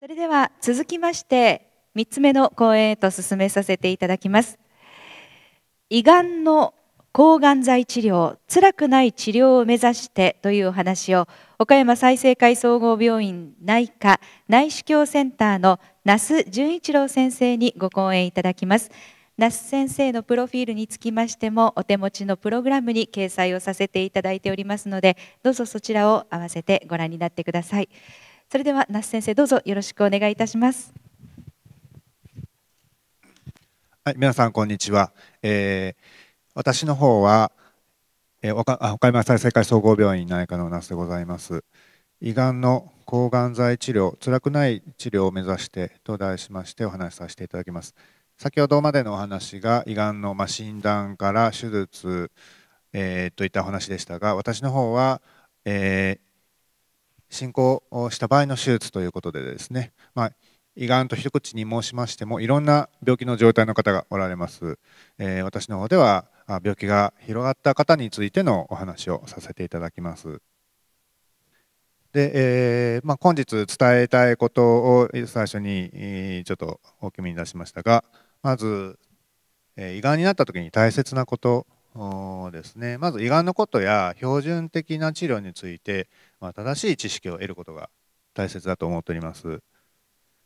それでは続きまして3つ目の講演へと進めさせていただきます胃がんの抗がん剤治療辛くない治療を目指してというお話を岡山再生会総合病院内科内視鏡センターの那須純一郎先生にご講演いただきます那須先生のプロフィールにつきましてもお手持ちのプログラムに掲載をさせていただいておりますのでどうぞそちらを合わせてご覧になってください。それでは那須先生どうぞよろしくお願いいたします。はい、皆さんこんにちは。えー、私の方は、えー、岡山再生会総合病院内科の那須でございます。胃がんの抗がん剤治療、辛くない治療を目指してと題しましてお話しさせていただきます。先ほどまでのお話が胃がんの、まあ、診断から手術、えー、といったお話でしたが、私の方は、えー、進行した場合の手術ということでですね、まあ、胃がんと一口に申しましてもいろんな病気の状態の方がおられます、えー、私の方では病気が広がった方についてのお話をさせていただきますで、えー、まあ、本日伝えたいことを最初にちょっと大きめに出しましたがまず、え胃がんになった時に大切なことですねまず胃がんのことや標準的な治療についてまあ、正しい知識を得ることが大切だと思っております。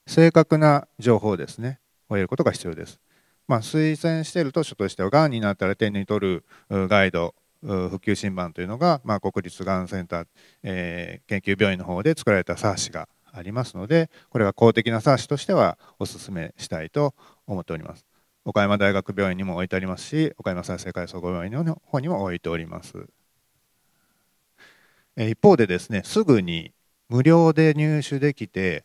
正確な情報ですね、を得ることが必要です。まあ、推薦している図書としては、がんになったら手に取るガイド、普及新版というのが、まあ、国立がんセンター、えー、研究病院の方で作られたサ冊シがありますので、これは公的な冊子としてはお勧めしたいと思っております。岡山大学病院にも置いてありますし、岡山再生会総合病院の方にも置いております。一方でですねすぐに無料で入手できて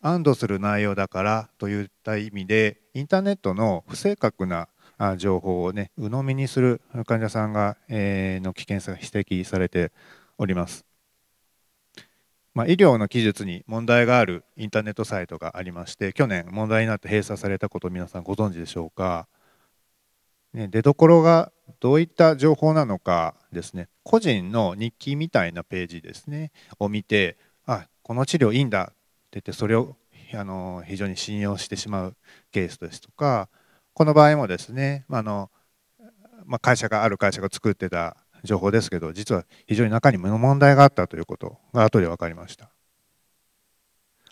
安堵する内容だからといった意味でインターネットの不正確な情報をね鵜呑みにする患者さんが、えー、の危険性が指摘されております、まあ、医療の技術に問題があるインターネットサイトがありまして去年問題になって閉鎖されたことを皆さんご存知でしょうか、ね、出どころがどういった情報なのかですね個人の日記みたいなページですねを見てあこの治療いいんだって言ってそれをあの非常に信用してしまうケースですとかこの場合もですねあの、まあ、会社がある会社が作ってた情報ですけど実は非常に中に問題があったということが後で分かりました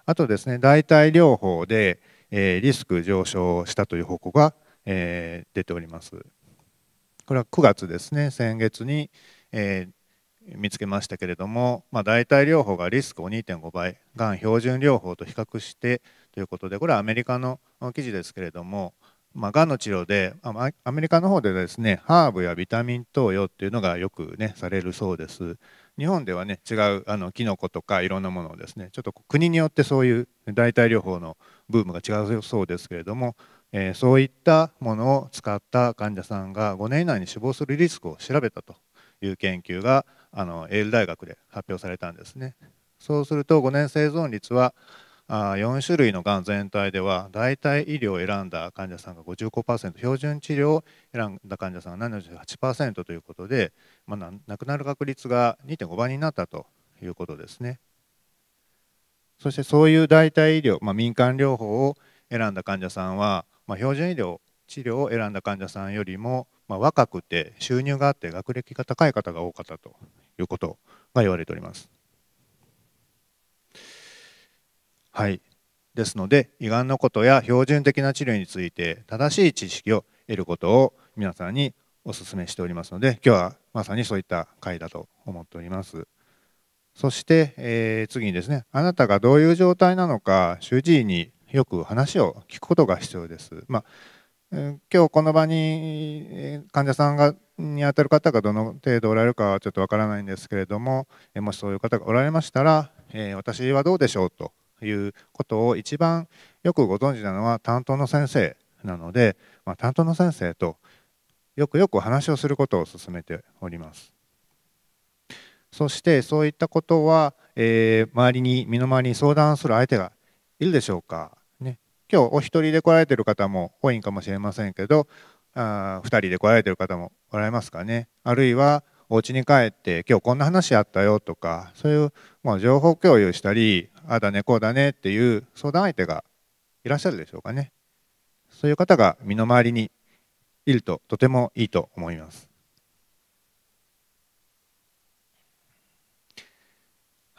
あとですね代替療法で、えー、リスク上昇したという報告が、えー、出ておりますこれは9月ですね先月に、えー、見つけましたけれども、まあ、代替療法がリスクを2.5倍がん標準療法と比較してということでこれはアメリカの記事ですけれども、まあ、がんの治療でアメリカの方でですねハーブやビタミン投与っていうのがよくねされるそうです日本ではね違うあのキノコとかいろんなものをですねちょっと国によってそういう代替療法のブームが違うそうですけれどもえー、そういったものを使った患者さんが5年以内に死亡するリスクを調べたという研究があのエール大学で発表されたんですね。そうすると5年生存率はあ4種類のがん全体では大体医療を選んだ患者さんが55%標準治療を選んだ患者さんが78%ということで、まあ、亡くなる確率が2.5倍になったということですねそしてそういう代替医療、まあ、民間療法を選んだ患者さんは、まあ、標準医療治療を選んだ患者さんよりも、まあ、若くて収入があって学歴が高い方が多かったということが言われております。はい、ですので胃がんのことや標準的な治療について正しい知識を得ることを皆さんにお勧めしておりますので今日はまさにそういった回だと思っております。そして、えー、次にですねあなたがどういう状態なのか主治医によく話を聞くことが必要です。まあ今日この場に患者さんがに当たる方がどの程度おられるかはちょっとわからないんですけれどももしそういう方がおられましたら、え私はどうでしょうということを一番よくご存知なのは担当の先生なので、まあ、担当の先生とよくよく話をすることを勧めております。そしてそういったことは、えー、周りに身の回りに相談する相手がいるでしょうか今日お一人で来られてる方も多いんかもしれませんけど、あ2人で来られてる方もおられますかね。あるいはお家に帰って今日こんな話あったよとかそういう、まあ、情報共有したりああだねこうだねっていう相談相手がいらっしゃるでしょうかねそういう方が身の回りにいるととてもいいと思います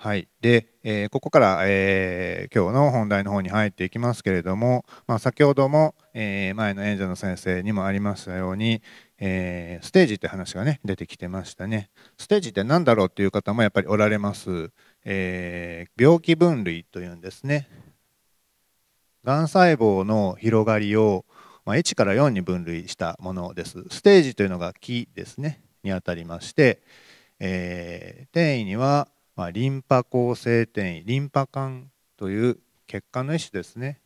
はい、で、えー、ここから、えー、今日の本題の方に入っていきますけれども、まあ、先ほども、えー、前の演者の先生にもありましたように、えステージって話がね出てきてましたねステージって何だろうっていう方もやっぱりおられます、え病気分類というんですねがん細胞の広がりを、まあ、1から4に分類したものですステージというのが木ですねにあたりまして、え転移にはまあ、リンパ構成転移リンパ管という血管の一種ですね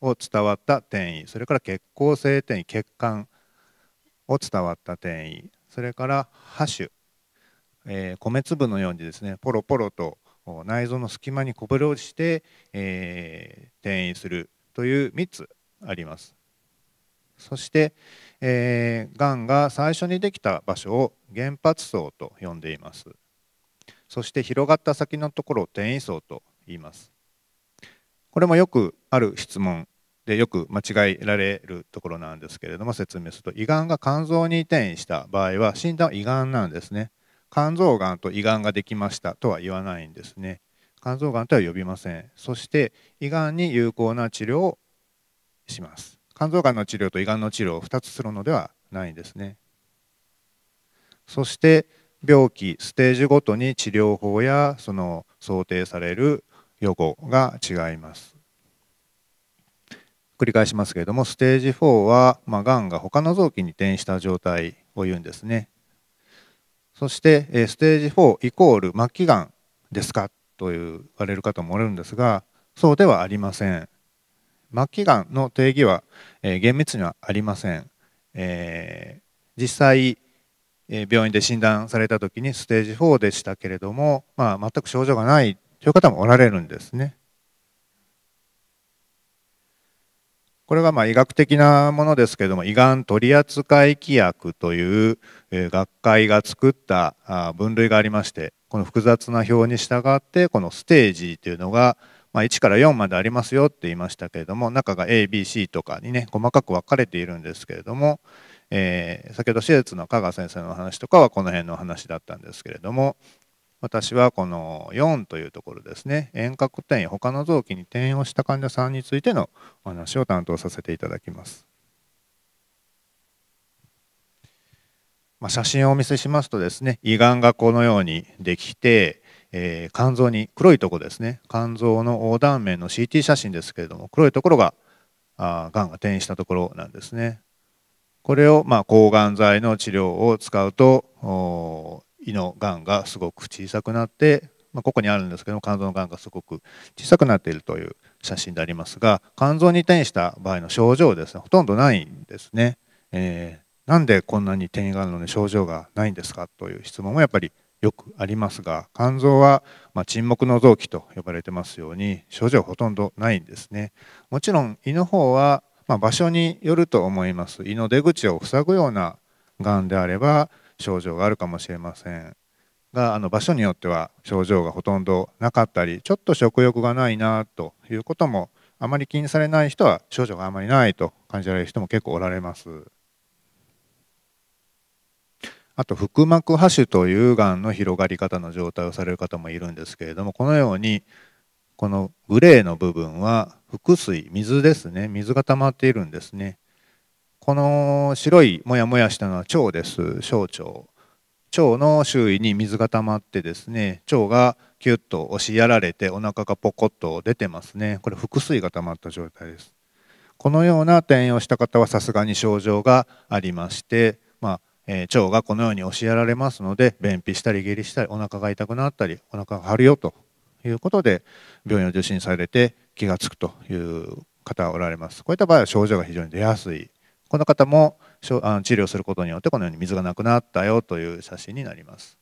を伝わった転移それから血行性転移血管を伝わった転移それから播種、えー、米粒のようにですねポロポロと内臓の隙間にこぼれ落ちて、えー、転移するという3つありますそして、えー、がんが最初にできた場所を原発層と呼んでいますそして広がった先のところを転移層と言いますこれもよくある質問でよく間違えられるところなんですけれども説明すると胃がんが肝臓に転移した場合は診断は胃がんなんですね肝臓がんと胃がんができましたとは言わないんですね肝臓がんとは呼びませんそして胃がんに有効な治療をします肝臓がんの治療と胃がんの治療を2つするのではないんですねそして病気ステージごとに治療法やその想定される予後が違います繰り返しますけれどもステージ4はがん、まあ、が他の臓器に転移した状態を言うんですねそしてステージ4イコール末期がんですかと言われる方もおるんですがそうではありません末期がんの定義は、えー、厳密にはありません、えー、実際病院で診断された時にステージ4でしたけれども、まあ、全く症状がないという方もおられるんですね。これはまあ医学的なものですけれども胃がん取扱規約という学会が作った分類がありましてこの複雑な表に従ってこのステージというのがまあ、1から4までありますよって言いましたけれども、中が A、B、C とかにね、細かく分かれているんですけれども、えー、先ほど手術の香川先生の話とかはこの辺の話だったんですけれども、私はこの4というところですね、遠隔転移、他の臓器に転移をした患者さんについてのお話を担当させていただきます。まあ、写真をお見せしますとですね、胃がんがこのようにできて、えー、肝臓に黒いとこですね肝臓の横断面の CT 写真ですけれども黒いところががんが転移したところなんですね。これを、まあ、抗がん剤の治療を使うと胃のがんがすごく小さくなって、まあ、ここにあるんですけど肝臓のがんがすごく小さくなっているという写真でありますが肝臓に転移した場合の症状ですねほとんどないんですね。えー、なんでこんなに転移があるのに症状がないんですかという質問もやっぱりよくありますが肝臓は、ま沈黙の臓器と呼ばれてますように症状ほとんどないんですねもちろん胃の方は、ま場所によると思います胃の出口を塞ぐようながんであれば症状があるかもしれませんがあの場所によっては症状がほとんどなかったりちょっと食欲がないなということもあまり気にされない人は症状があまりないと感じられる人も結構おられます。あと腹膜播種というがんの広がり方の状態をされる方もいるんですけれどもこのようにこのグレーの部分は腹水水ですね水が溜まっているんですねこの白いモヤモヤしたのは腸です小腸腸の周囲に水が溜まってですね腸がキュッと押しやられてお腹がポコッと出てますねこれ腹水が溜まった状態ですこのような転用した方はさすがに症状がありましてえー、腸がこのように押しやられますので便秘したり下痢したりお腹が痛くなったりお腹が張るよということで病院を受診されて気が付くという方がおられますこういった場合は症状が非常に出やすいこの方も治療することによってこのように水がなくなったよという写真になります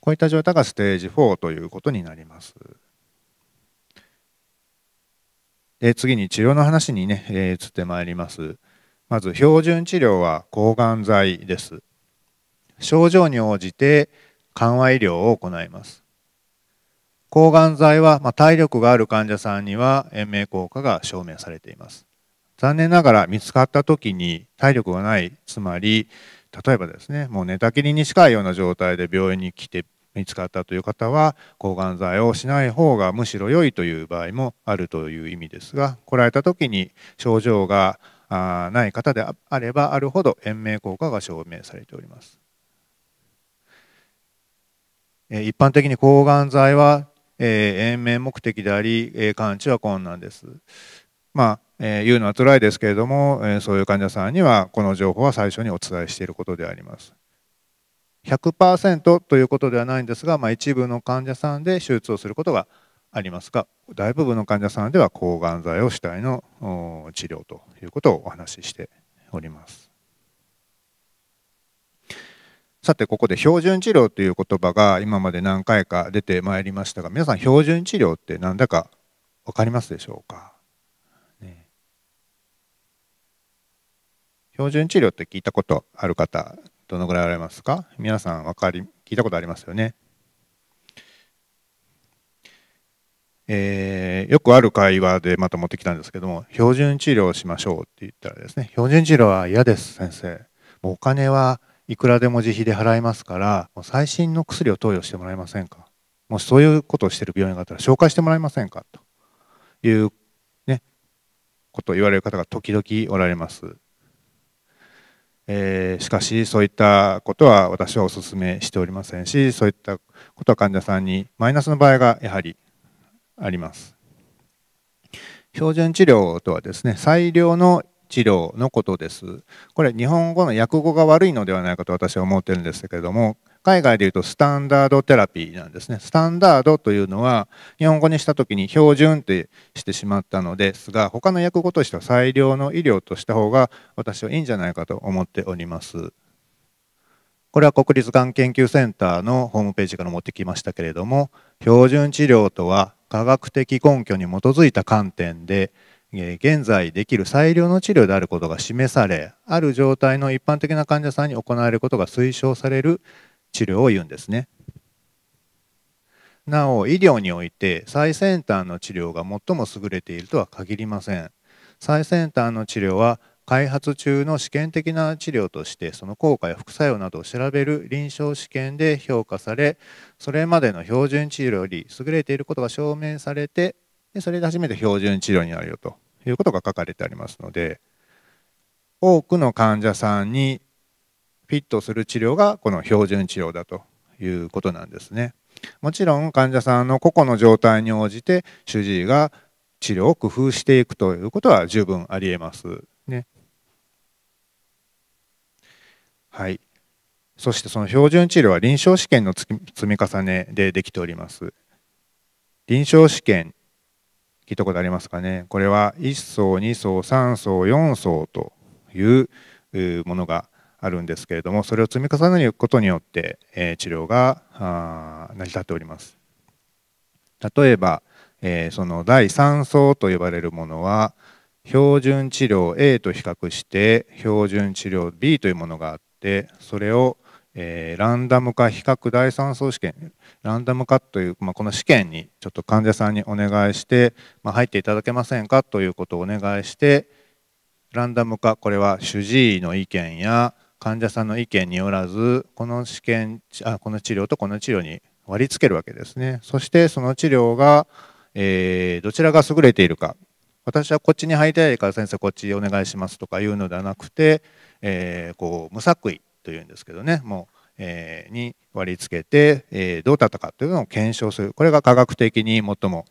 こういった状態がステージ4ということになりますで次に治療の話にね、えー、移ってまいりますまず標準治療は抗がん剤です。症状に応じて緩和医療を行います。抗がん剤は、まあ、体力がある患者さんには延命効果が証明されています。残念ながら見つかった時に体力がない、つまり例えばですね、もう寝たきりに近いような状態で病院に来て見つかったという方は抗がん剤をしない方がむしろ良いという場合もあるという意味ですが来られた時に症状がない方であればあるほど延命効果が証明されております。一般的に抗がん剤は延命目的であり完治は困難です。まあ言うのは辛いですけれどもそういう患者さんにはこの情報は最初にお伝えしていることであります。100%ということではないんですが、まあ、一部の患者さんで手術をすることがありますが大部分の患者さんでは抗がん剤を主体の治療ということをお話ししておりますさてここで標準治療という言葉が今まで何回か出てまいりましたが皆さん標準治療って何だか分かりますでしょうか、ね、標準治療って聞いたことある方どのぐらいありますか皆さん分かり聞いたことありますよねえー、よくある会話でまた持ってきたんですけども、標準治療しましょうって言ったらですね、標準治療は嫌です、先生。もうお金はいくらでも自費で払いますから、もう最新の薬を投与してもらえませんか。もしそういうことをしてる病院があったら紹介してもらえませんかという、ね、ことを言われる方が時々おられます。えー、しかしそういったことは私はお勧めしておりませんしそういったことは患者さんにマイナスの場合がやはりあります。標準治療とはですね、最良の治療のことです。これ、日本語の訳語が悪いのではないかと私は思ってるんですけれども、海外でいうとスタンダードテラピーなんですね。スタンダードというのは、日本語にした時に標準ってしてしまったのですが、他の訳語としては最良の医療とした方が私はいいんじゃないかと思っております。これは国立がん研究センターのホームページから持ってきましたけれども、標準治療とは科学的根拠に基づいた観点で現在できる最良の治療であることが示されある状態の一般的な患者さんに行われることが推奨される治療を言うんですねなお医療において最先端の治療が最も優れているとは限りません最先端の治療は開発中の試験的な治療としてその効果や副作用などを調べる臨床試験で評価されそれまでの標準治療より優れていることが証明されてでそれで初めて標準治療になるよということが書かれてありますので多くの患者さんにフィットする治療がこの標準治療だということなんですね。もちろん患者さんの個々の状態に応じて主治医が治療を工夫していくということは十分ありえます。はいそしてその標準治療は臨床試験の積み重ねでできております臨床試験聞いたことありますかねこれは1層2層3層4層というものがあるんですけれどもそれを積み重ねることによって、え治療が成り立っております例えば、えその第3層と呼ばれるものは標準治療 A と比較して標準治療 B というものがあっでそれを、えー、ランダム化比較第3層試験ランダム化という、まあ、この試験にちょっと患者さんにお願いして、まあ、入っていただけませんかということをお願いしてランダム化これは主治医の意見や患者さんの意見によらずこの試験あこの治療とこの治療に割り付けるわけですねそしてその治療が、えー、どちらが優れているか私はこっちに入りたいから先生こっちお願いしますとかいうのではなくて、えー、こう無作為というんですけどねもう、えー、に割り付けて、えー、どうだったかというのを検証するこれが科学的に最も、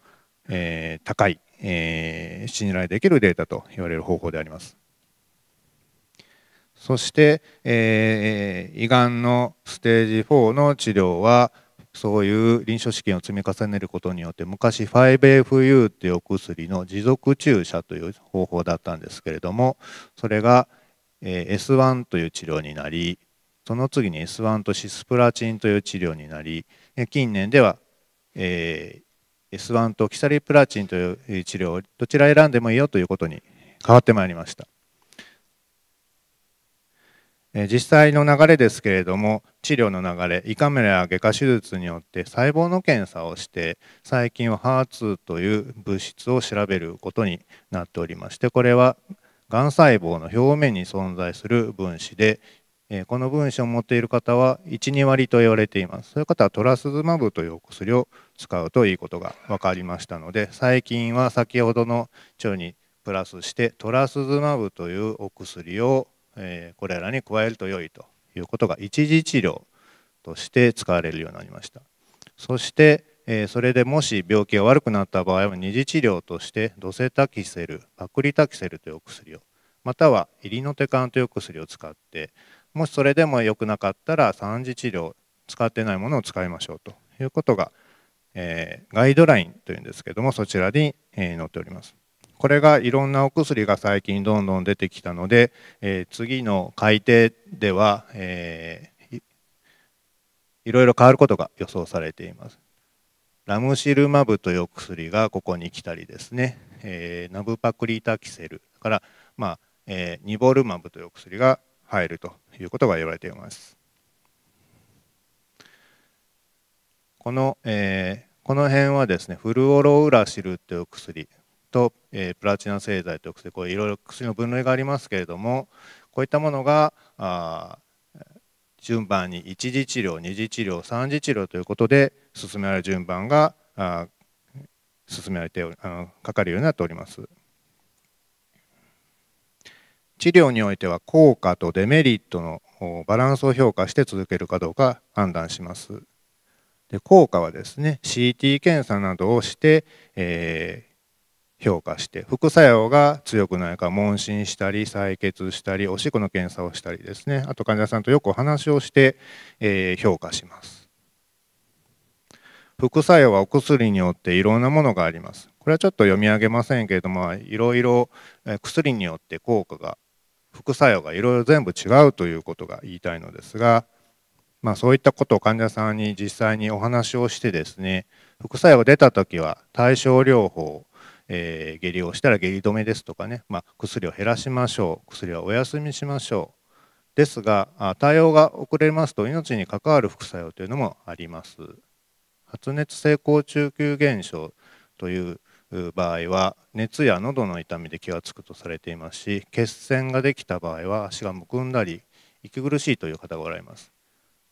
えー、高い、えー、信頼できるデータと言われる方法であります。そして、えー、胃がんのステージ4の治療は、そういう臨床試験を積み重ねることによって昔 5FU っていうお薬の持続注射という方法だったんですけれどもそれが S1 という治療になりその次に S1 とシスプラチンという治療になり近年では、え S1 とキサリプラチンという治療どちら選んでもいいよということに変わってまいりました。実際の流れですけれども治療の流れ胃カメラや外科手術によって細胞の検査をして細菌を HER2 という物質を調べることになっておりましてこれはがん細胞の表面に存在する分子でこの分子を持っている方は12割と言われていますそういう方はトラスズマブというお薬を使うといいことが分かりましたので細菌は先ほどの腸にプラスしてトラスズマブというお薬をえこれらに加えると良いということが一次治療として使われるようになりましたそして、えそれでもし病気が悪くなった場合は二次治療としてドセタキセルパクリタキセルというお薬をまたはイリノテカンという薬を使ってもしそれでも良くなかったら3次治療使ってないものを使いましょうということが、えガイドラインというんですけどもそちらに、え載っておりますこれがいろんなお薬が最近どんどん出てきたので、えー、次の改定では、えー、いろいろ変わることが予想されています。ラムシルマブという薬がここに来たりですね、えー、ナブパクリタキセルから、まあえー、ニボルマブという薬が入るということが言われています。この、えー、この辺はですねフルオロウラシルという薬と、えー、プラチナ製剤と薬こういろいろ薬の分類がありますけれどもこういったものがあ順番に1次治療2次治療3次治療ということで進められる順番があ進められてあのかかるようになっております。治療においては効果とデメリットのバランスを評価して続けるかどうか判断します。で効果はですね CT 検査などをして、え評価して副作用が強くないか問診したり採血したりおしっこの検査をしたりですねあと患者さんとよくお話をして、えー、評価します副作用はお薬によっていろんなものがありますこれはちょっと読み上げませんけれどもいろいろ薬によって効果が副作用がいろいろ全部違うということが言いたいのですがまあ、そういったことを患者さんに実際にお話をしてですね副作用が出た時は対症療法えー、下痢をしたら下痢止めですとかね、まあ、薬を減らしましょう薬はお休みしましょうですが対応が遅れますと命に関わる副作用というのもあります発熱性高中級現象という場合は熱や喉の痛みで気がつくとされていますし血栓ができた場合は足がむくんだり息苦しいという方がおられます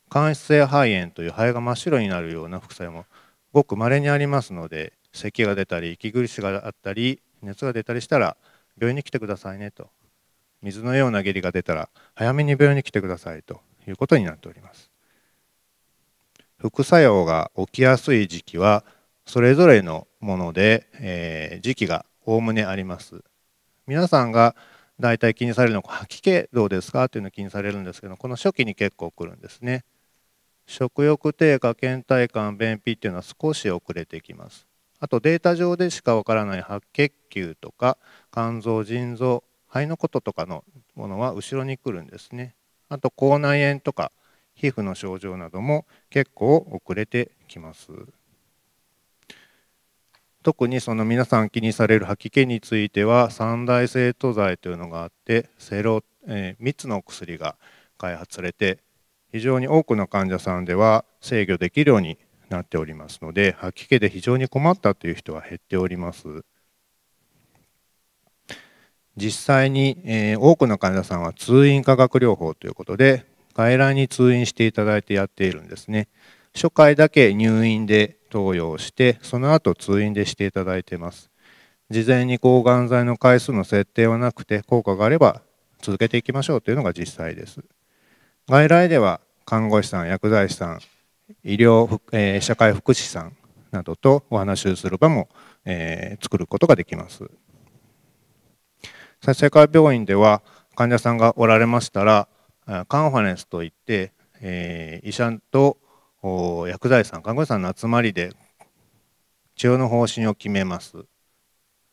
間質性肺炎という肺が真っ白になるような副作用もごくまれにありますので咳が出たり息苦しがあったり熱が出たりしたら病院に来てくださいねと水のような下痢が出たら早めに病院に来てくださいということになっております副作用が起きやすい時期はそれぞれのもので、えー、時期がおおむねあります皆さんが大体気にされるのは吐き気どうですかというのを気にされるんですけどこの初期に結構来るんですね食欲低下倦怠感便秘っていうのは少し遅れてきますあとデータ上でしかわからない白血球とか肝臓腎臓肺のこととかのものは後ろに来るんですねあと口内炎とか皮膚の症状なども結構遅れてきます特にその皆さん気にされる吐き気については三大生徒剤というのがあってセロ、えー、3つの薬が開発されて非常に多くの患者さんでは制御できるようになっておりますので吐き気で非常に困ったという人は減っております。実際に、えー、多くの患者さんは通院化学療法ということで外来に通院していただいてやっているんですね初回だけ入院で投与をしてその後通院でしていただいてます事前に抗がん剤の回数の設定はなくて効果があれば続けていきましょうというのが実際です外来では看護師さん薬剤師さん医療、え社会福祉さんなどとお話をする場も、え作ることができます。再生会病院では患者さんがおられましたらカンファレンスといって、え医者と薬剤師さん看護師さんの集まりで治療の方針を決めます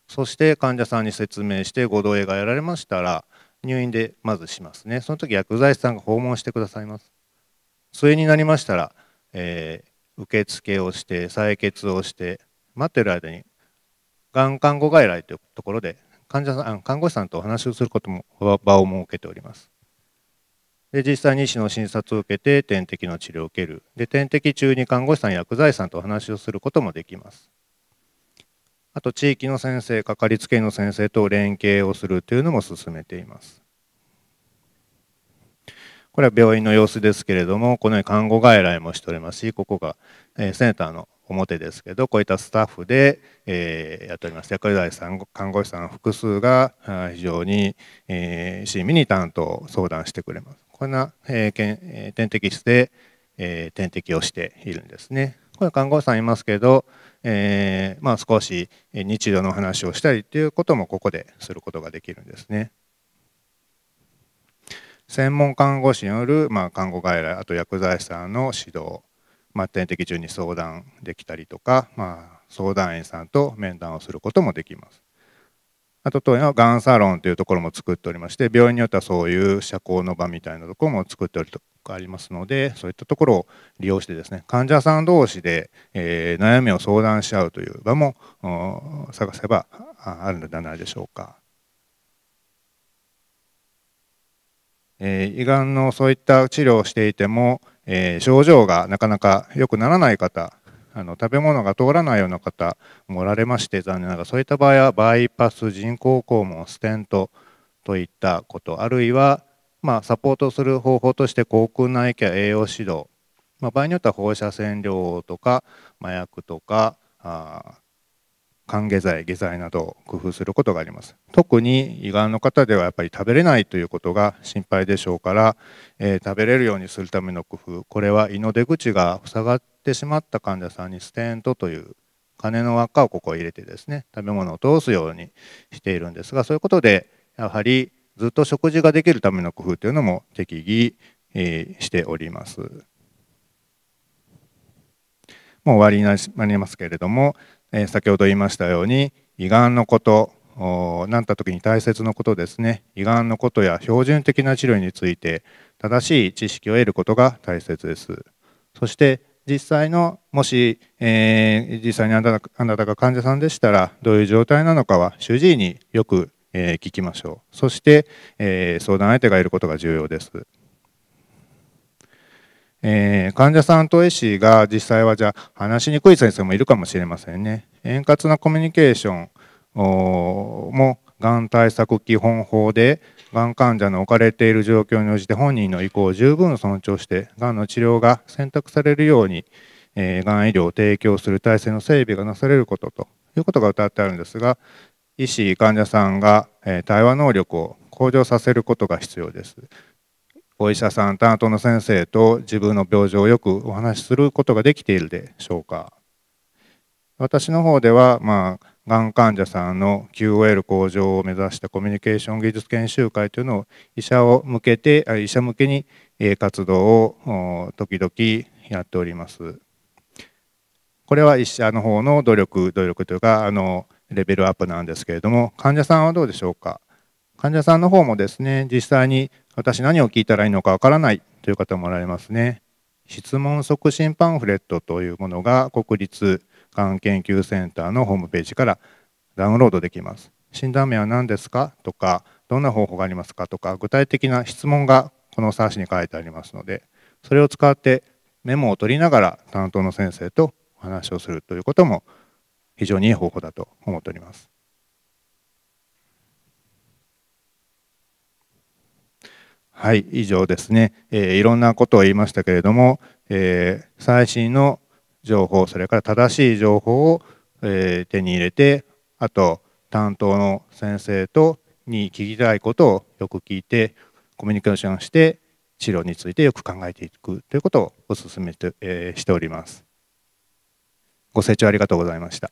そして患者さんに説明してご同意が得られましたら入院でまずしますねその時薬剤師さんが訪問してくださいますそれになりましたらえー、受付をして採血をして待ってる間にがん看護外来というところで患者さん看護師さんとお話をすることも場を設けておりますで実際に医師の診察を受けて点滴の治療を受けるで点滴中に看護師さん薬剤師さんとお話をすることもできますあと地域の先生かかりつけ医の先生と連携をするというのも進めていますこれは病院の様子ですけれども、このように看護外来もしておりますし、ここが、えセンターの表ですけど、こういったスタッフで、えやっております薬剤師さん、看護師さん複数が非常に、え親身に担当、相談してくれます。こんな、えー、点滴室で、え点滴をしているんですね。これ看護師さんいますけど、えー、まあ、少し日常の話をしたりということもここですることができるんですね。専門看護師による、まあ、看護外来あと薬剤師さんの指導、まあ、点滴中に相談できたりとか、まあ、相談員さんと面談をすることもできます。あと当院はがんサロンというところも作っておりまして病院によってはそういう社交の場みたいなところも作っておるとありますのでそういったところを利用してですね患者さん同士で、えー、悩みを相談し合うという場も探せばあるのではないでしょうか。え胃がんのそういった治療をしていても、えー、症状がなかなか良くならない方あの食べ物が通らないような方もおられまして残念ながらそういった場合はバイパス人工肛門ステントといったことあるいは、まあ、サポートする方法として口腔内ケア栄養指導、まあ、場合によっては放射線療法とか麻薬とかあ寒下剤、下剤など工夫することがあります。特に胃がんの方ではやっぱり食べれないということが心配でしょうから、えー、食べれるようにするための工夫、これは胃の出口が塞がってしまった患者さんにステントという金の輪っかをここ入れてですね、食べ物を通すようにしているんですが、そういうことでやはりずっと食事ができるための工夫というのも適宜、えー、しております。もう終わりになりますけれども、え先ほど言いましたように胃がんのことなった時に大切なことですね胃がんのことや標準的な治療について正しい知識を得ることが大切ですそして実際のもし、えー、実際にあなたあなたが患者さんでしたらどういう状態なのかは主治医によく、えー、聞きましょうそして、えー、相談相手がいることが重要ですえー、患者さんと医師が実際はじゃあ話しにくい先生もいるかもしれませんね。円滑なコミュニケーションもがん対策基本法でがん患者の置かれている状況に応じて本人の意向を十分尊重してがんの治療が選択されるように、えー、がん医療を提供する体制の整備がなされることということが謳ってあるんですが医師患者さんが、えー、対話能力を向上させることが必要です。お医者さん担当の先生と自分の病状をよくお話しすることができているでしょうか私の方では、まあ、がん患者さんの QOL 向上を目指したコミュニケーション技術研修会というのを医者を向けて医者向けに活動を時々やっております。これは医者の方の努力努力というかあのレベルアップなんですけれども患者さんはどうでしょうか患者さんの方もですね、実際に私何を聞いたらいいのかわからないという方もおられますね。質問促進パンフレットというものが国立がん研究センターのホームページからダウンロードできます。診断名は何ですかとか、どんな方法がありますかとか、具体的な質問がこの冊子に書いてありますので、それを使ってメモを取りながら担当の先生とお話をするということも非常にいい方法だと思っております。はい、以上ですね、えー、いろんなことを言いましたけれども、えー、最新の情報、それから正しい情報を、えー、手に入れて、あと担当の先生とに聞きたいことをよく聞いて、コミュニケーションして、治療についてよく考えていくということをお勧めて、えー、しております。ご清聴ありがとうございました。